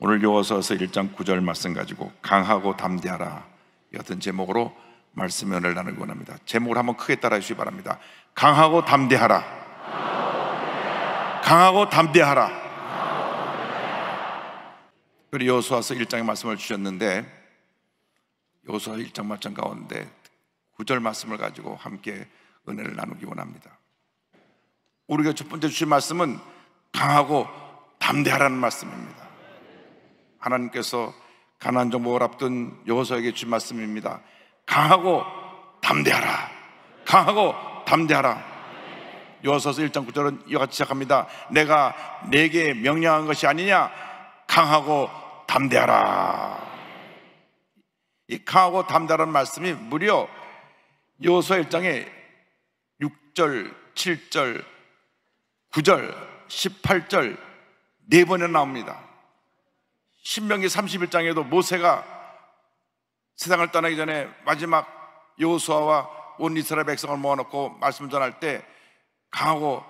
오늘 요어서서 1장 9절 말씀 가지고 강하고 담대하라 여튼 제목으로 말씀을 나누기 원합니다. 제목을 한번 크게 따라해 주시기 바랍니다. 강하고 담대하라. 강하고 담대하라. 그리고 여호수아서 1장의 말씀을 주셨는데 여호수아 1장 말장 가운데 9절 말씀을 가지고 함께 은혜를 나누기 원합니다. 우리가 첫 번째 주신 말씀은 강하고 담대하라는 말씀입니다. 하나님께서 가난 정복을 앞둔 여호수에게 주신 말씀입니다. 강하고 담대하라. 강하고 담대하라. 여호수서 1장 9절은 이와 같이 시작합니다. 내가 내게 명령한 것이 아니냐? 강하고 담대하라. 이 강하고 담대라는 말씀이 무려 여호수 1장에 6절, 7절, 9절, 18절 네번이 나옵니다. 신명기 31장에도 모세가 세상을 떠나기 전에 마지막 여호수아와 온 이스라엘 백성을 모아놓고 말씀 전할 때 강하고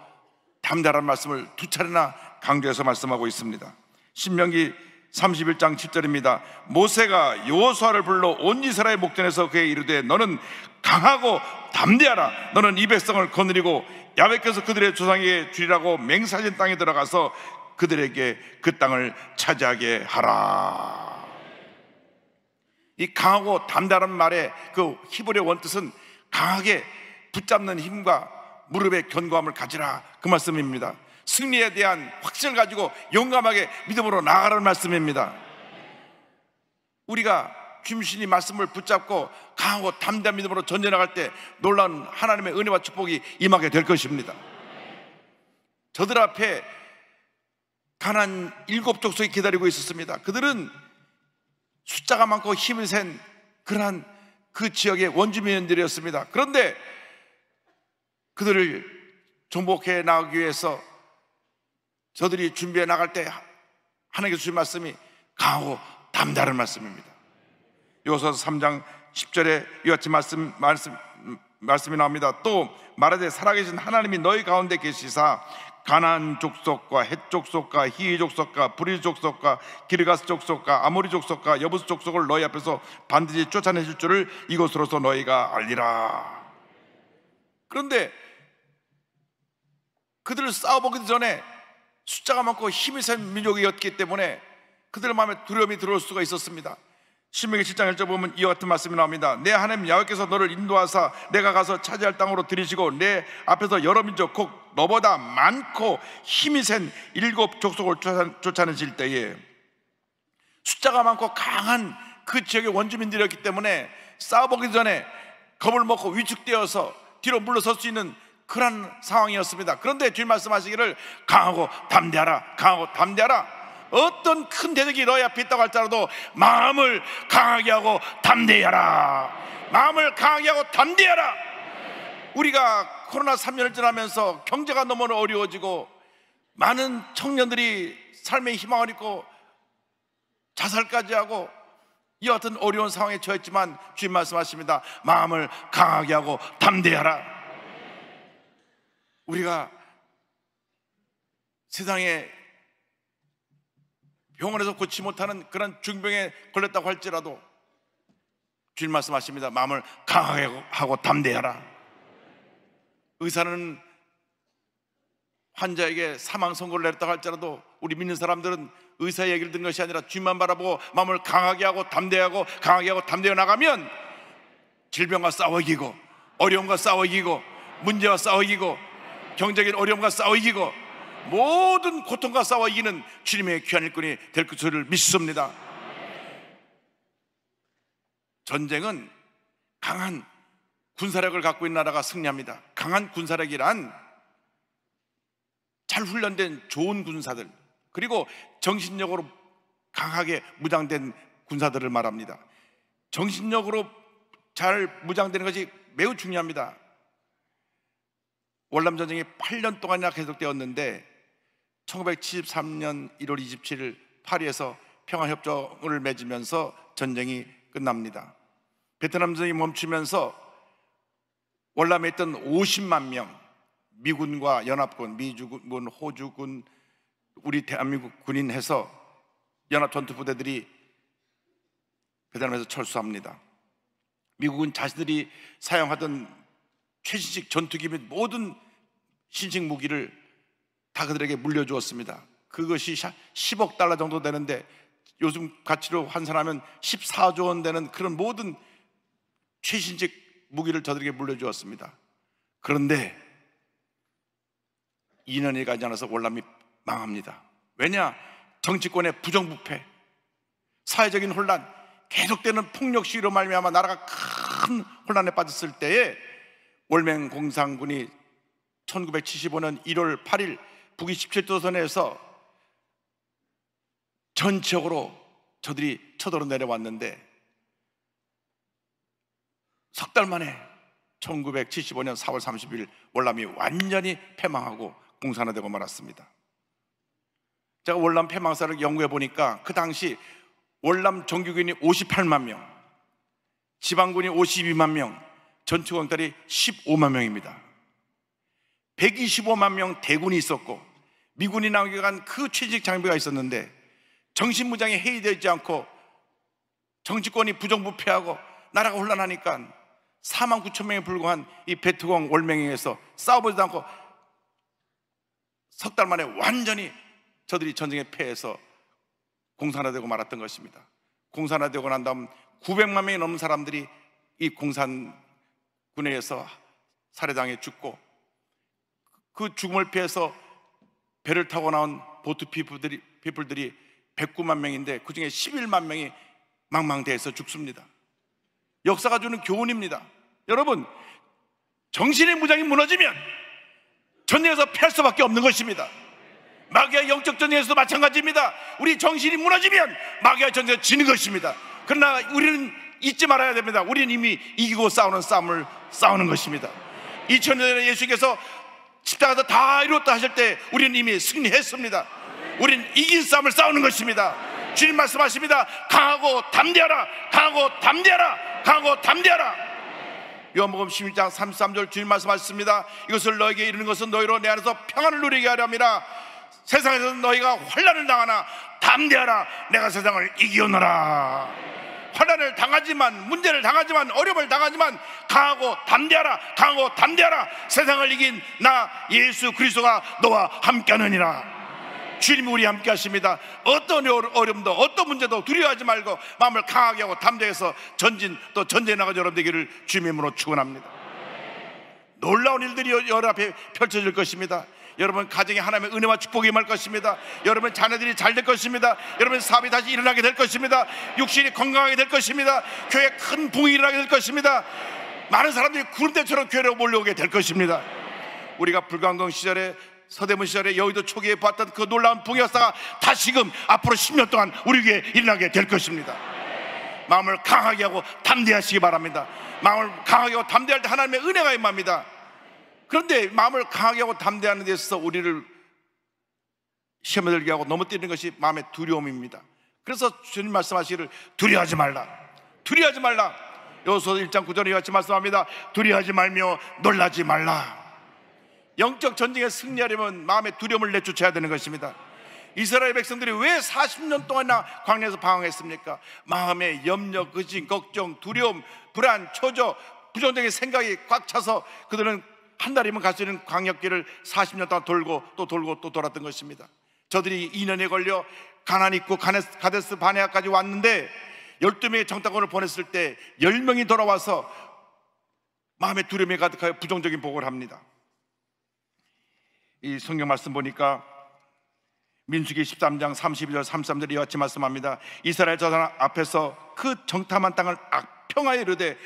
담대한 말씀을 두 차례나 강조해서 말씀하고 있습니다. 신명기 31장 7절입니다. 모세가 여호수아를 불러 온 이스라엘 목전에서 그에 이르되 너는 강하고 담대하라. 너는 이 백성을 거느리고 야외께서 그들의 조상에게 주리라고 맹사진 땅에 들어가서 그들에게 그 땅을 차지하게 하라. 이 강하고 담다란 말의 그 히브리 원뜻은 강하게 붙잡는 힘과 무릎의 견고함을 가지라 그 말씀입니다. 승리에 대한 확신을 가지고 용감하게 믿음으로 나아가라는 말씀입니다. 우리가 김신이 말씀을 붙잡고 강하고 담대한 믿음으로 전쟁 나갈 때 놀라운 하나님의 은혜와 축복이 임하게 될 것입니다. 저들 앞에 가난 일곱 족속이 기다리고 있었습니다. 그들은 숫자가 많고 힘을 센 그러한 그 지역의 원주민들이었습니다. 그런데 그들을 정복해 나가기 위해서 저들이 준비해 나갈 때 하나님께서 주신 말씀이 강하고 담다른 말씀입니다. 요서 3장 10절에 이같이 말씀, 말씀, 말씀이 나옵니다. 또 말하되 살아계신 하나님이 너희 가운데 계시사 가나안 족속과 헷 족속과 히이 족속과 브리 족속과 기르가스 족속과 아모리 족속과 여부스 족속을 너희 앞에서 반드시 쫓아내실 줄을 이것으로서 너희가 알리라. 그런데 그들을 싸워보기 전에 숫자가 많고 힘이 센 민족이었기 때문에 그들 마음에 두려움이 들어올 수가 있었습니다. 신명기 7장 1절 보면 이와 같은 말씀이 나옵니다. 내 하나님 야외께서 너를 인도하사 내가 가서 차지할 땅으로 들이시고 내 앞에서 여러 민족 곧 너보다 많고 힘이 센 일곱 족속을 쫓아내실 때에 숫자가 많고 강한 그 지역의 원주민들이었기 때문에 싸워보기 전에 겁을 먹고 위축되어서 뒤로 물러설 수 있는 그런 상황이었습니다. 그런데 주님 말씀하시기를 강하고 담대하라, 강하고 담대하라. 어떤 큰 대적이 너희 앞에 있다고 할지라도 마음을 강하게 하고 담대하라 마음을 강하게 하고 담대하라 우리가 코로나 3년을 지나면서 경제가 너무나 어려워지고 많은 청년들이 삶의 희망을 잃고 자살까지 하고 이 같은 어려운 상황에 처했지만 주님 말씀하십니다. 마음을 강하게 하고 담대하라. 우리가 세상에 병원에서 고치 못하는 그런 중병에 걸렸다고 할지라도 주님 말씀하십니다. 마음을 강하게 하고 담대해라 의사는 환자에게 사망 선고를 내렸다고 할지라도 우리 믿는 사람들은 의사 의 얘기를 듣는 것이 아니라 주님만 바라보고 마음을 강하게 하고 담대하고 강하게 하고 담대해 나가면 질병과 싸워 이기고 어려움과 싸워 이기고 문제와 싸워 이기고 경제적인 어려움과 싸워 이기고 모든 고통과 싸워 이기는 주님의 귀한 일꾼이 될 것을 믿습니다. 전쟁은 강한 군사력을 갖고 있는 나라가 승리합니다. 강한 군사력이란 잘 훈련된 좋은 군사들, 그리고 정신력으로 강하게 무장된 군사들을 말합니다. 정신력으로 잘 무장되는 것이 매우 중요합니다. 월남 전쟁이 8년 동안이나 계속되었는데 1973년 1월 27일 파리에서 평화협정을 맺으면서 전쟁이 끝납니다. 베트남 전쟁이 멈추면서 월남에 있던 50만 명 미군과 연합군, 미주군, 호주군, 우리 대한민국 군인 해서 연합 전투 부대들이 베트남에서 철수합니다. 미국은 자신들이 사용하던 최신식 전투기 및 모든 신식 무기를 다 그들에게 물려주었습니다. 그것이 10억 달러 정도 되는데 요즘 가치로 환산하면 14조 원 되는 그런 모든 최신직 무기를 저들에게 물려주었습니다. 그런데 2년이 가지 않아서 월남이 망합니다. 왜냐? 정치권의 부정부패, 사회적인 혼란, 계속되는 폭력 시위로 말미암아 나라가 큰 혼란에 빠졌을 때에 월맹 공산군이 1975년 1월 8일 북위 17도선에서 전적으로 저들이 쳐들어 내려왔는데 석 달 만에 1975년 4월 30일 월남이 완전히 패망하고 공산화되고 말았습니다. 제가 월남 패망사를 연구해 보니까 그 당시 월남 정규군이 58만 명, 지방군이 52만 명, 전투광달이 15만 명입니다. 125만 명 대군이 있었고 미군이 남겨간 그 취직 장비가 있었는데 정신무장이 해이되지 않고 정치권이 부정부패하고 나라가 혼란하니까 4만 9천 명에 불과한 이베트공 월맹에서 싸워보지도 않고 석 달 만에 완전히 저들이 전쟁에 패해서 공산화되고 말았던 것입니다. 공산화되고 난 다음 900만 명이 넘는 사람들이 이 공산군에서 의해 살해당해 죽고 그 죽음을 피해서 배를 타고 나온 보트 피플들이, 피플들이 109만 명인데 그 중에 11만 명이 망망대해서 죽습니다. 역사가 주는 교훈입니다. 여러분, 정신의 무장이 무너지면 전쟁에서 패할 수밖에 없는 것입니다. 마귀와 영적 전쟁에서도 마찬가지입니다. 우리 정신이 무너지면 마귀와 전쟁에서 지는 것입니다. 그러나 우리는 잊지 말아야 됩니다. 우리는 이미 이기고 싸우는 싸움을 싸우는 것입니다. 2000년 전에 예수께서 십자가에서 다 이루었다 하실 때 우리는 이미 승리했습니다. 우리는 이긴 싸움을 싸우는 것입니다. 주님 말씀하십니다. 강하고 담대하라. 강하고 담대하라. 강하고 담대하라. 요한복음 16장 33절 주님 말씀하셨습니다. 이것을 너에게 이르는 것은 너희로 내 안에서 평안을 누리게 하려 함이라. 세상에서 너희가 환란을 당하나 담대하라. 내가 세상을 이기오너라. 환란을 당하지만 문제를 당하지만 어려움을 당하지만 강하고 담대하라 강하고 담대하라 세상을 이긴 나 예수 그리스도가 너와 함께하느니라 주님이 우리 함께 하십니다 어떤 어려움도 어떤 문제도 두려워하지 말고 마음을 강하게 하고 담대해서 전진 또 전쟁에 나가는 여러분 되기를 주님으로 축원합니다 놀라운 일들이 여러 앞에 펼쳐질 것입니다 여러분 가정에 하나님의 은혜와 축복이 임할 것입니다. 여러분 자녀들이 잘 될 것입니다. 여러분 사업이 다시 일어나게 될 것입니다. 육신이 건강하게 될 것입니다. 교회 큰 붕이 일어나게 될 것입니다. 많은 사람들이 구름대처럼 교회로 몰려오게 될 것입니다. 우리가 불광경 시절에 서대문 시절에 여의도 초기에 봤던 그 놀라운 붕이 역사가 다시금 앞으로 10년 동안 우리 교회에 일어나게 될 것입니다. 마음을 강하게 하고 담대하시기 바랍니다. 마음을 강하게 하고 담대할 때 하나님의 은혜가 임합니다. 그런데 마음을 강하게 하고 담대하는 데 있어서 우리를 시험에 들게 하고 넘어뜨리는 것이 마음의 두려움입니다. 그래서 주님 말씀하시기를 두려워하지 말라. 두려워하지 말라. 요소 수아 1장 9절에 같이 말씀합니다. 두려워하지 말며 놀라지 말라. 영적 전쟁에 승리하려면 마음의 두려움을 내쫓아야 되는 것입니다. 이스라엘 백성들이 왜 40년 동안이나 광야에서 방황했습니까? 마음의 염려, 의심, 걱정, 두려움, 불안, 초조, 부정적인 생각이 꽉 차서 그들은 한 달이면 갈 수 있는 광역길을 40년 동안 돌고 또 돌고 또 돌았던 것입니다. 저들이 2년에 걸려 가난 있고 가네스 가데스 바네아까지 왔는데 12명의 정탐권을 보냈을 때 10명이 돌아와서 마음의 두려움이 가득하여 부정적인 보고를 합니다. 이 성경 말씀 보니까 민수기 13장 32절 33절에 이와 같이 말씀합니다. 이스라엘 자손 앞에서 그 정탐한 땅을 악평하여 이르되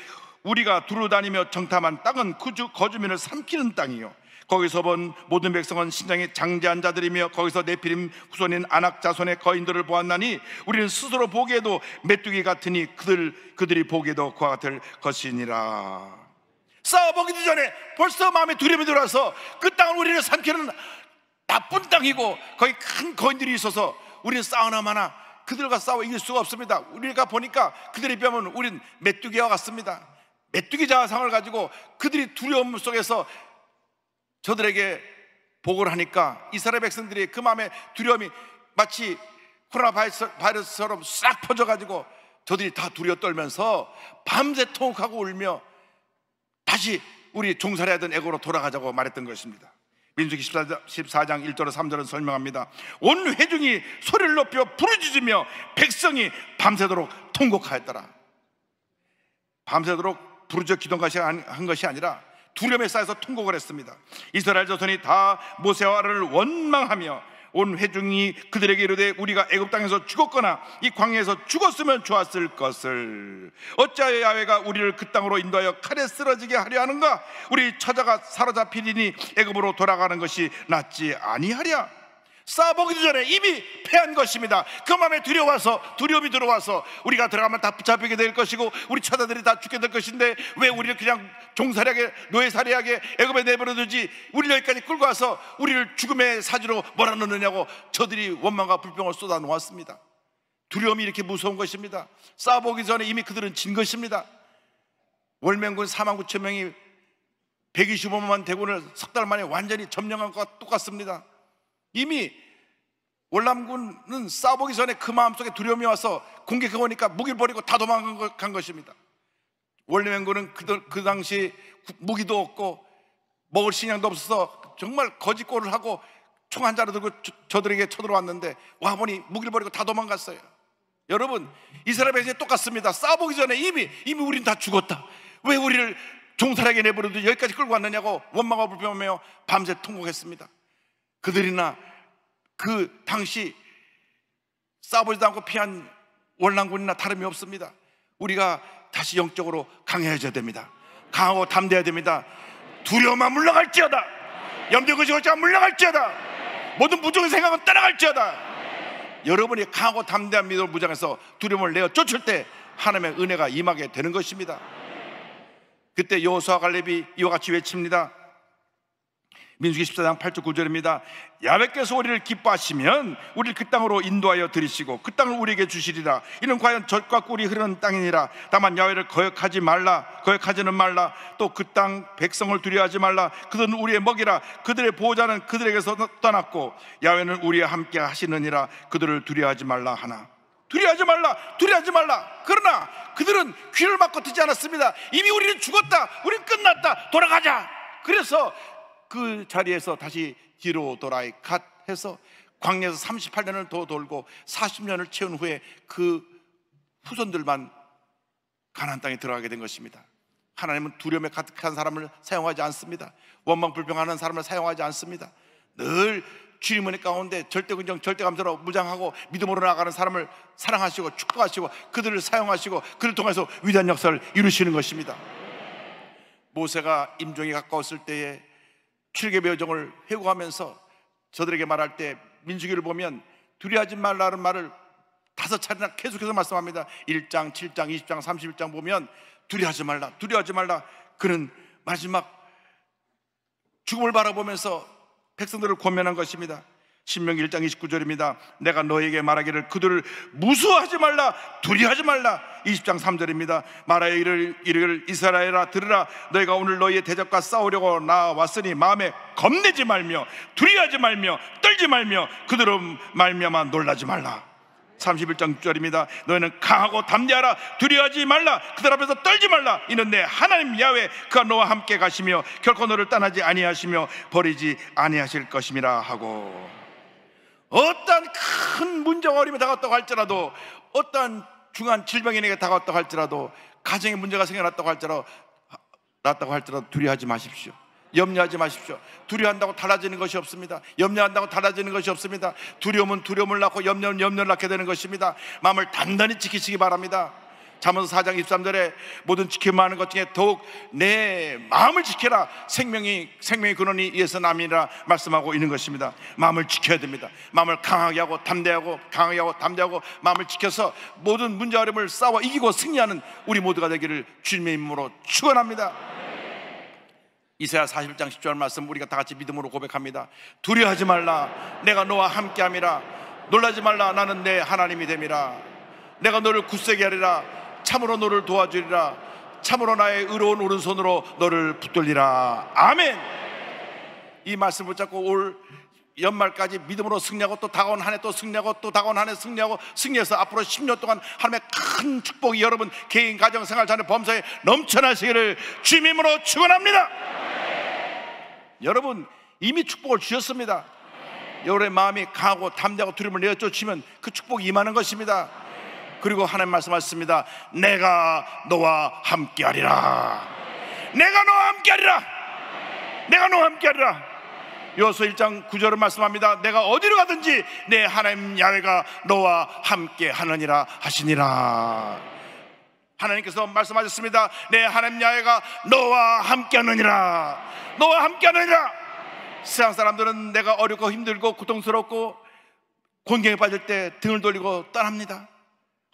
우리가 두루다니며 정탐한 땅은 그 주 거주민을 삼키는 땅이요 거기서 본 모든 백성은 신장에 장제한 자들이며 거기서 내피림 후손인 안악 자손의 거인들을 보았나니 우리는 스스로 보기에도 메뚜기 같으니 그들 그들이 보기에도 그와 같을 것이니라. 싸워보기도 전에 벌써 마음에 두려움이 들어서 와그 땅을 우리를 삼키는 나쁜 땅이고 거기 큰 거인들이 있어서 우리는 싸우나 마나 그들과 싸워 이길 수가 없습니다. 우리가 보니까 그들이 뼈면 우린 메뚜기와 같습니다. 메뚜기 자상을 가지고 그들이 두려움 속에서 저들에게 복을 하니까 이스라엘 백성들이 그 마음의 두려움이 마치 코로나 바이러스처럼 싹 퍼져가지고 저들이 다 두려 떨면서 밤새 통곡하고 울며 다시 우리 종살이하던 애고로 돌아가자고 말했던 것입니다. 민수기 14장, 1절에 3절은 설명합니다. 온 회중이 소리를 높여 부르짖으며 백성이 밤새도록 통곡하였더라. 밤새도록 부르짖어 기도한 것이, 한 것이 아니라 두려움에 쌓여서 통곡을 했습니다. 이스라엘 자손이 다 모세와 아를 원망하며 온 회중이 그들에게 이르되 우리가 애굽 땅에서 죽었거나 이 광야에서 죽었으면 좋았을 것을 어찌하여 야훼가 우리를 그 땅으로 인도하여 칼에 쓰러지게 하려 하는가 우리 처자가 사로잡히리니 애굽으로 돌아가는 것이 낫지 아니하랴 싸보기도 전에 이미 패한 것입니다. 그 마음에 두려워서 두려움이 들어와서 우리가 들어가면 다 붙잡히게 될 것이고 우리 처자들이 다 죽게 될 것인데 왜 우리를 그냥 종살이하게 노예살이하게 애굽에 내버려두지 우리 여기까지 끌고 와서 우리를 죽음의 사지로 몰아넣느냐고 저들이 원망과 불평을 쏟아 놓았습니다. 두려움이 이렇게 무서운 것입니다. 싸보기 전에 이미 그들은 진 것입니다. 월명군 4만 9천 명이 125만 대군을 석 달 만에 완전히 점령한 것과 똑같습니다. 이미 월남군은 싸우기 전에 그 마음속에 두려움이 와서 공격해 오니까 무기를 버리고 다 도망간 것입니다. 월남군은 그, 그 당시 무기도 없고 먹을 식량도 없어서 정말 거짓골을 하고 총 한 자루 들고 저, 들에게 쳐들어왔는데 와보니 무기를 버리고 다 도망갔어요. 여러분 이스라엘 백성 똑같습니다. 싸우기 전에 이미 이미 우린 다 죽었다. 왜 우리를 종살에게 내버려두지 여기까지 끌고 왔느냐고 원망하고 불평하며 밤새 통곡했습니다. 그들이나 그 당시 싸보지도 않고 피한 월남군이나 다름이 없습니다. 우리가 다시 영적으로 강해져야 됩니다. 강하고 담대해야 됩니다. 두려움만 물러갈지어다. 염려그지고자 물러갈지어다. 모든 무정의 생각은 따라갈지어다. 여러분이 강하고 담대한 믿음을 무장해서 두려움을 내어 쫓을 때 하나님의 은혜가 임하게 되는 것입니다. 그때 요호수아 갈렙이 이와 같이 외칩니다. 민수기 14장 8절 9절입니다. 야외께서 우리를 기뻐하시면 우리를 그 땅으로 인도하여 들이시고 그 땅을 우리에게 주시리라. 이는 과연 젖과 꿀이 흐르는 땅이니라. 다만 야외를 거역하지 말라. 거역하지는 말라. 또 그 땅 백성을 두려워하지 말라. 그들은 우리의 먹이라. 그들의 보호자는 그들에게서 떠났고 야외는 우리와 함께 하시느니라. 그들을 두려워하지 말라 하나. 두려워하지 말라, 두려워하지 말라. 그러나 그들은 귀를 막고 듣지 않았습니다. 이미 우리는 죽었다, 우리는 끝났다, 돌아가자. 그래서 그 자리에서 다시 뒤로 돌아이 갓 해서 광야에서 38년을 더 돌고 40년을 채운 후에 그 후손들만 가난안 땅에 들어가게 된 것입니다. 하나님은 두려움에 가득한 사람을 사용하지 않습니다. 원망 불평하는 사람을 사용하지 않습니다. 늘 주님의 가운데 절대 긍정, 절대 감사로 무장하고 믿음으로 나아가는 사람을 사랑하시고 축복하시고 그들을 사용하시고 그를 통해서 위대한 역사를 이루시는 것입니다. 모세가 임종에 가까웠을 때에 출애굽의 여정을 회고하면서 저들에게 말할 때 민수기를 보면 두려하지 말라는 말을 다섯 차례나 계속해서 말씀합니다. 1장, 7장, 20장, 31장 보면 두려하지 말라, 두려하지 말라. 그는 마지막 죽음을 바라보면서 백성들을 고면한 것입니다. 신명기 1장 29절입니다. 내가 너에게 말하기를 그들을 무수하지 말라 두려하지 말라 20장 3절입니다. 말하기를 이를 이스라엘아 들으라 너희가 오늘 너희의 대적과 싸우려고 나왔으니 마음에 겁내지 말며 두려하지 말며 떨지 말며 그들은 말며만 놀라지 말라. 31장 6절입니다. 너희는 강하고 담대하라. 두려워하지 말라. 그들 앞에서 떨지 말라. 이는 내 하나님 야외 그가 너와 함께 가시며 결코 너를 떠나지 아니하시며 버리지 아니하실 것임이라 하고 어떠한 큰 문제와 어림움이 다가왔다고 할지라도 어떠한 중한 질병이에게 다가왔다고 할지라도 가정에 문제가 생겨났다고 할지라도 났다고 할지라도 두려워하지 마십시오. 염려하지 마십시오. 두려워한다고 달라지는 것이 없습니다. 염려한다고 달라지는 것이 없습니다. 두려움은 두려움을 낳고 염려는 염려를 낳게 되는 것입니다. 마음을 단단히 지키시기 바랍니다. 잠언서 4장 23절에 모든 지킴 하는 것 중에 더욱 내 마음을 지켜라 생명이 생명의 근원이 이에서 남이라 말씀하고 있는 것입니다. 마음을 지켜야 됩니다. 마음을 강하게 하고 담대하고 강하게 하고 담대하고 마음을 지켜서 모든 문제 어려움을 싸워 이기고 승리하는 우리 모두가 되기를 주님의 이름으로 축원합니다. 이사야 41장 10절 말씀 우리가 다 같이 믿음으로 고백합니다. 두려하지 워 말라 내가 너와 함께함이라 놀라지 말라 나는 내 하나님이 됨이라 내가 너를 굳세게 하리라 참으로 너를 도와주리라 참으로 나의 의로운 오른손으로 너를 붙들리라 아멘 이 말씀 붙잡고 올 연말까지 믿음으로 승리하고 또 다가온 한해 또 승리하고 또 다가온 한해 승리하고 승리해서 앞으로 10년 동안 하나님의 큰 축복이 여러분 개인 가정 생활 자녀 범사에 넘쳐나시기를 주님으로 축원합니다. 여러분 이미 축복을 주셨습니다. 네. 여러분의 마음이 강하고 담대하고 두려움을 내어쫓으면 그 축복이 임하는 것입니다. 그리고 하나님 말씀하셨습니다. 내가 너와 함께하리라. 내가 너와 함께하리라. 내가 너와 함께하리라. 요서 1장 9절을 말씀합니다. 내가 어디로 가든지 내 하나님 야외가 너와 함께 하느니라 하시니라. 하나님께서 말씀하셨습니다. 내 하나님 야외가 너와 함께 하느니라. 너와 함께 하느니라. 세상 사람들은 내가 어렵고 힘들고 고통스럽고 곤경에 빠질 때 등을 돌리고 떠납니다.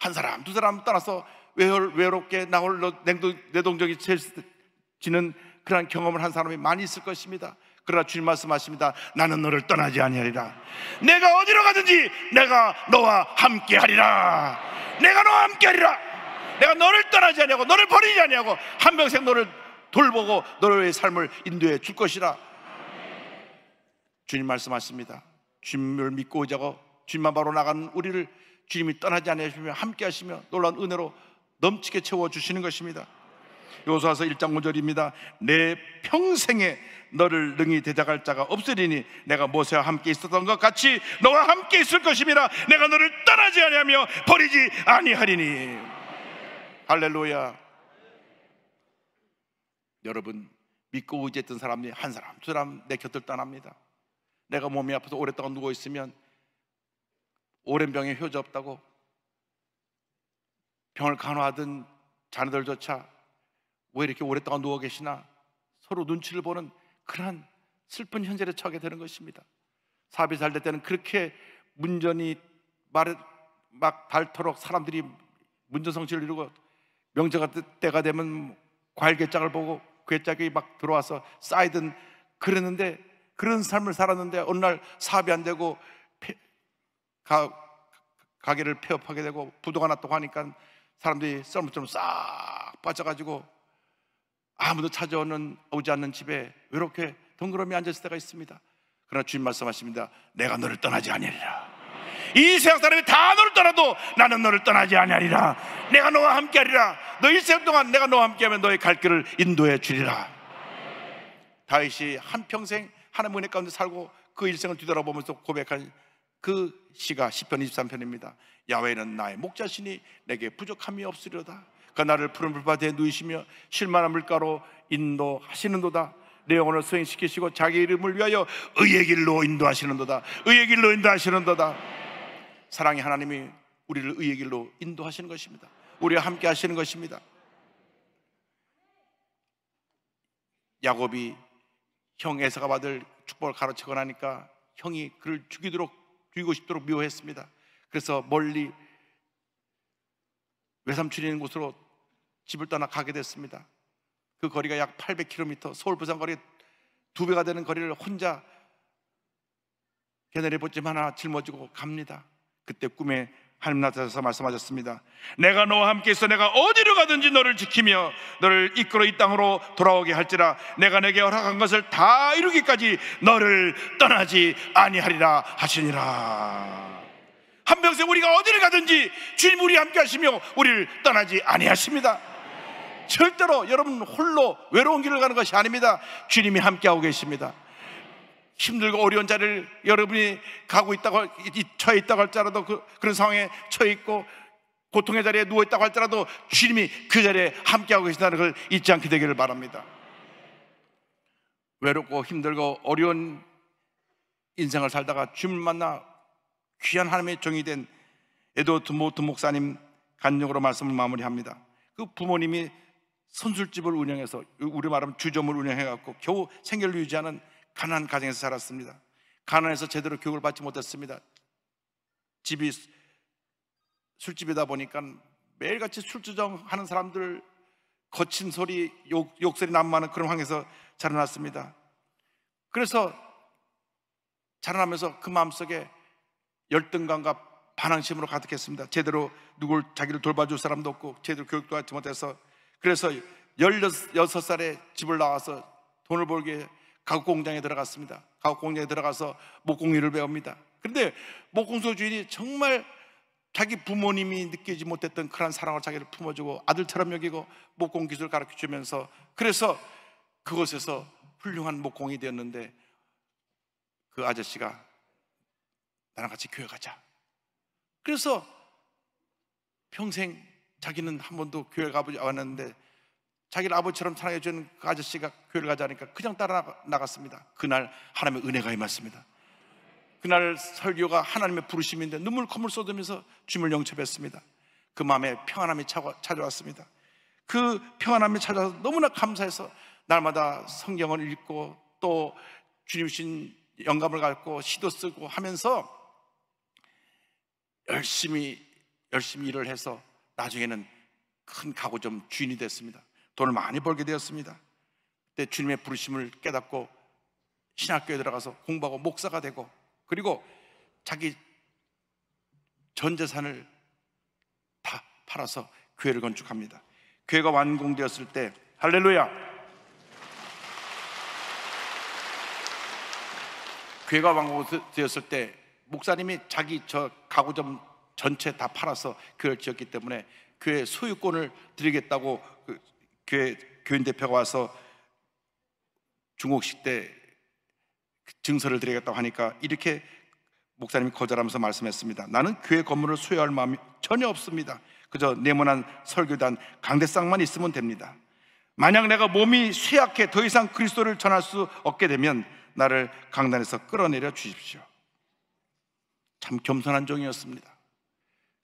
한 사람 두 사람 떠나서 외롭게 나 홀로 내동정이 채지는 그러한 경험을 한 사람이 많이 있을 것입니다. 그러나 주님 말씀하십니다. 나는 너를 떠나지 아니하리라. 내가 어디로 가든지 내가 너와 함께하리라. 내가 너와 함께하리라. 내가 너를 떠나지 아니하고 너를 버리지 아니하고 한 평생 너를 돌보고 너의 삶을 인도해 줄 것이라. 주님 말씀하십니다. 주님을 믿고 오자고 주님만 바로 나간 우리를 주님이 떠나지 않으시며 함께 하시며 놀란 은혜로 넘치게 채워 주시는 것입니다. 요사서 1장 5절입니다. 내 평생에 너를 능히 대적할 자가 없으리니 내가 모세와 함께 있었던 것 같이 너와 함께 있을 것이니라 내가 너를 떠나지 아니하며 버리지 아니하리니 할렐루야 여러분 믿고 의지했던 사람이 한 사람 두 사람 내 곁을 떠납니다 내가 몸이 아파서 오랫동안 누워 있으면 오랜 병에 효자 없다고 병을 간호하던 자녀들조차 왜 이렇게 오랫동안 누워 계시나 서로 눈치를 보는 그러한 슬픈 현실에 처하게 되는 것입니다. 사업살잘 때는 그렇게 문전이 막 닳도록 사람들이 문전성치를 이루고 명절 때가 되면 과일괴짝을 보고 그 괴짝이 막 들어와서 쌓이든 그랬는데 그런 삶을 살았는데 어느 날 사업이 안 되고 가, 가게를 폐업하게 되고 부도가 났다고 하니까 사람들이 썰물처럼 싹 빠져가지고 아무도 찾아오는 오지 않는 집에 외롭게 덩그러미 앉았을 때가 있습니다. 그러나 주님 말씀하십니다. 내가 너를 떠나지 아니하리라. 이 세상 사람이 다 너를 떠나도 나는 너를 떠나지 아니하리라. 내가 너와 함께하리라. 너 일생 동안 내가 너와 함께하면 너의 갈 길을 인도해 주리라. 다윗이 한 평생 하나님 은혜 가운데 살고 그 일생을 뒤돌아보면서 고백한 그 시가 10편 23편입니다 야외는 나의 목자시니 내게 부족함이 없으려다 그 나를 푸른 불밭에 누이시며 실만한 물가로 인도하시는도다 내 영혼을 수행시키시고 자기 이름을 위하여 의의 길로 인도하시는도다 의의 길로 인도하시는도다 사랑의 하나님이 우리를 의의 길로 인도하시는 것입니다 우리와 함께 하시는 것입니다 야곱이 형 에서가 받을 축복을 가로채고 나니까 형이 그를 죽이도록 죽이고 싶도록 미워했습니다. 그래서 멀리 외삼촌이 있는 곳으로 집을 떠나 가게 됐습니다. 그 거리가 약 800km, 서울 부산 거리 두 배가 되는 거리를 혼자 개나리 보지 하나 짊어지고 갑니다. 그때 꿈에 하나님 나타나서 말씀하셨습니다. 내가 너와 함께 있어 내가 어디로 가든지 너를 지키며 너를 이끌어 이 땅으로 돌아오게 할지라 내가 내게 허락한 것을 다 이루기까지 너를 떠나지 아니하리라 하시니라. 한평생 우리가 어디를 가든지 주님 우리 함께 하시며 우리를 떠나지 아니하십니다. 절대로 여러분 홀로 외로운 길을 가는 것이 아닙니다. 주님이 함께하고 계십니다. 힘들고 어려운 자를 리 여러분이 가고 있다고 처해 있다고 할지라도 그, 그런 상황에 처해 있고 고통의 자리에 누워 있다고 할지라도 주님이 그 자리에 함께하고 계신다는 걸 잊지 않게 되기를 바랍니다. 외롭고 힘들고 어려운 인생을 살다가 주님 을 만나 귀한 하나님의 종이된 에드워드 모트 목사님 간략으로 말씀을 마무리합니다. 그 부모님이 선술집을 운영해서 우리 말하면 주점을 운영해 갖고 겨우 생계를 유지하는 가난 가정에서 살았습니다. 가난에서 제대로 교육을 받지 못했습니다. 집이 술집이다 보니까 매일같이 술주정 하는 사람들 거친 소리, 욕, 욕설이 난무하는 그런 황경에서 자라났습니다. 그래서 자라나면서 그 마음속에 열등감과 반항심으로 가득했습니다. 제대로 누굴 자기를 돌봐줄 사람도 없고 제대로 교육도 하지 못해서 그래서 16살에 집을 나와서 돈을 벌기 위해 가구 공장에 들어갔습니다. 가구 공장에 들어가서 목공일을 배웁니다. 그런데 목공소 주인이 정말 자기 부모님이 느끼지 못했던 그런 사랑을 자기를 품어주고 아들처럼 여기고 목공 기술을 가르쳐 주면서 그래서 그곳에서 훌륭한 목공이 되었는데 그 아저씨가 나랑 같이 교회 가자. 그래서 평생 자기는 한 번도 교회 가보지 않았는데 자기를 아버지처럼 사랑해 주는 그 아저씨가 교회를 가자니까 그냥 따라 나갔습니다. 그날 하나님의 은혜가 임했습니다. 그날 설교가 하나님의 부르심인데 눈물 콧물 쏟으면서 주님을 영접했습니다. 그 마음에 평안함이 찾아왔습니다. 그 평안함이 찾아와서 너무나 감사해서 날마다 성경을 읽고 또 주님 신 영감을 갖고 시도 쓰고 하면서 열심히 열심히 일을 해서 나중에는 큰 가구점 주인이 됐습니다. 돈을 많이 벌게 되었습니다. 그때 주님의 부르심을 깨닫고 신학교에 들어가서 공부하고 목사가 되고 그리고 자기 전 재산을 다 팔아서 교회를 건축합니다. 교회가 완공되었을 때 할렐루야. 교회가 완공되었을 때 목사님이 자기 저 가구점 전체 다 팔아서 교회를 지었기 때문에 교회 소유권을 드리겠다고 그 교회 교인 대표가 와서 중국식 때 증서를 드리겠다고 하니까 이렇게 목사님이 거절하면서 말씀했습니다. 나는 교회 건물을 수여할 마음이 전혀 없습니다. 그저 네모난 설교단 강대상만 있으면 됩니다. 만약 내가 몸이 쇠약해 더 이상 그리스도를 전할 수 없게 되면 나를 강단에서 끌어내려 주십시오. 참 겸손한 종이었습니다.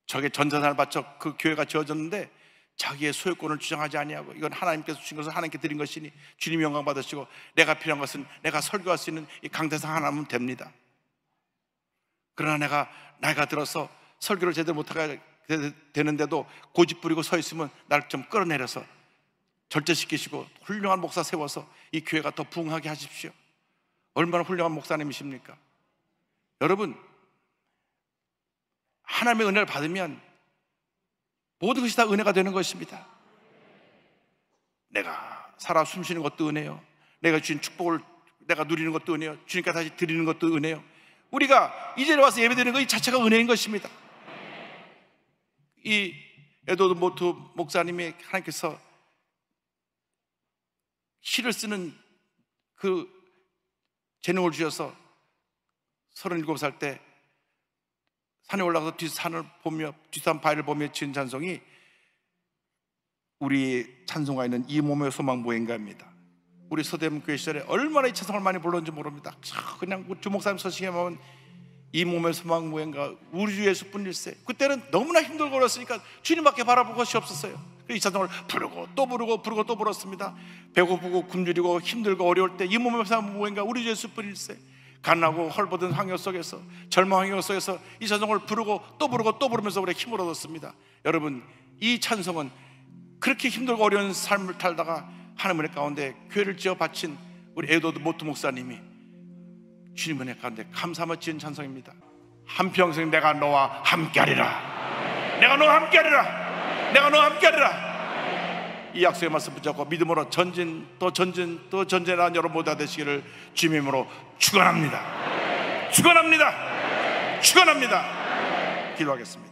저게 전산을 바쳐 그 교회가 지어졌는데 자기의 소유권을 주장하지 아니하고 이건 하나님께서 주신 것을 하나님께 드린 것이니 주님 영광 받으시고 내가 필요한 것은 내가 설교할 수 있는 이 강대상 하나면 됩니다. 그러나 내가 나이가 들어서 설교를 제대로 못하게 되는데도 고집 부리고 서 있으면 날 좀 끌어내려서 절제시키시고 훌륭한 목사 세워서 이 교회가 더 부흥하게 하십시오. 얼마나 훌륭한 목사님이십니까? 여러분 하나님의 은혜를 받으면 모든 것이 다 은혜가 되는 것입니다. 내가 살아 숨쉬는 것도 은혜요. 내가 주신 축복을 내가 누리는 것도 은혜요. 주님께 다시 드리는 것도 은혜요. 우리가 이제 와서 예배드리는 것 자체가 은혜인 것입니다. 이 에도드 모트 목사님이 하나님께서 시를 쓰는 그 재능을 주셔서 37살 때 산에 올라가서 뒷산을 보며 뒷산 바위를 보며 지은 찬송이 우리 찬송가 있는 이 몸의 소망 무인가입니다 우리 서대문교회 시절에 얼마나 이 찬송을 많이 불렀는지 모릅니다. 그냥 주목사님 서식에 보면 이 몸의 소망 무인가 우리 주 예수뿐일세. 그때는 너무나 힘들고 어렸으니까 주님밖에 바라볼 것이 없었어요. 이 찬송을 부르고 또 부르고 부르고 또불었습니다 배고프고 굶주리고 힘들고 어려울 때 이 몸의 소망 무인가 우리 주 예수뿐일세. 가난하고 헐벗은 황경 속에서 젊은 황경 속에서 이 찬송을 부르고 또 부르고 또 부르면서 우리 힘을 얻었습니다. 여러분 이 찬송은 그렇게 힘들고 어려운 삶을 탈다가 하나님의 가운데 교회를 지어 바친 우리 에도드 모트 목사님이 주님 은혜 가운데 감사하며 지은 찬송입니다. 한평생 내가 너와 함께하리라. 내가 너와 함께하리라. 내가 너와 함께하리라. 이 약속의 말씀 붙잡고 믿음으로 전진 또 전진 또 전진하는 여러분 모두 되시기를 주님으로 축원합니다. 축원합니다. 축원합니다. 기도하겠습니다.